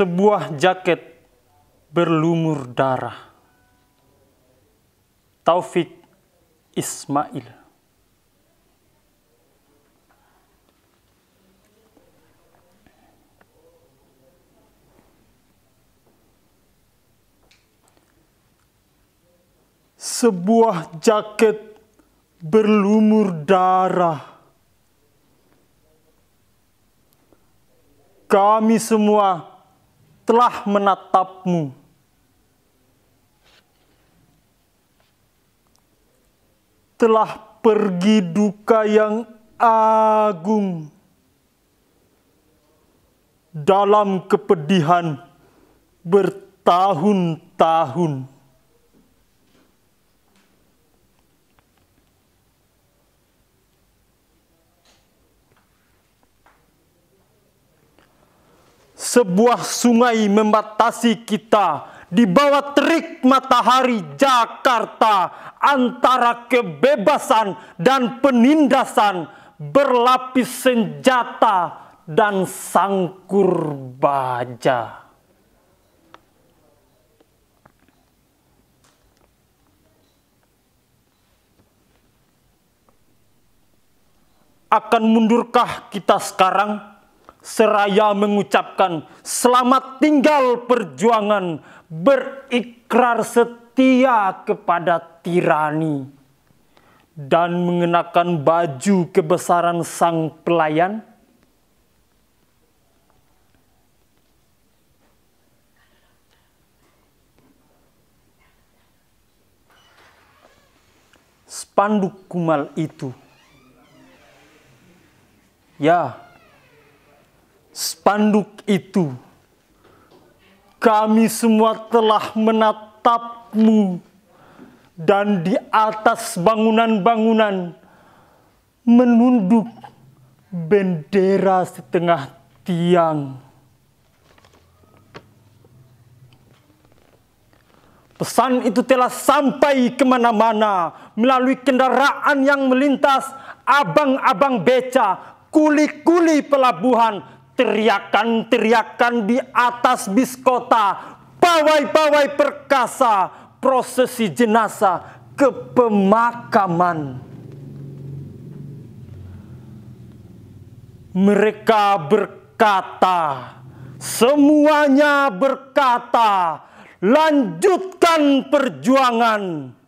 sebuah jaket berlumur darah. Taufik Ismail. Sebuah jaket berlumur darah. Kami semua telah menatapmu. Telah pergi duka yang agung dalam kepedihan bertahun-tahun. Sebuah sungai membatasi kita di bawah terik matahari Jakarta antara kebebasan dan penindasan berlapis senjata dan sangkur baja. Akan mundurkah kita sekarang? seraya mengucapkan selamat tinggal perjuangan berikrar setia kepada tirani dan mengenakan baju kebesaran sang pelayan? Spanduk kumal itu. Ya, spanduk itu, kami semua telah menatapmu dan di atas bangunan-bangunan menunduk bendera setengah tiang. Pesan itu telah sampai kemana-mana melalui kendaraan yang melintas, abang-abang beca, kuli-kuli pelabuhan, teriakan-teriakan di atas bis kota, pawai-pawai perkasa, prosesi jenazah ke pemakaman. Mereka berkata, semuanya berkata, lanjutkan perjuangan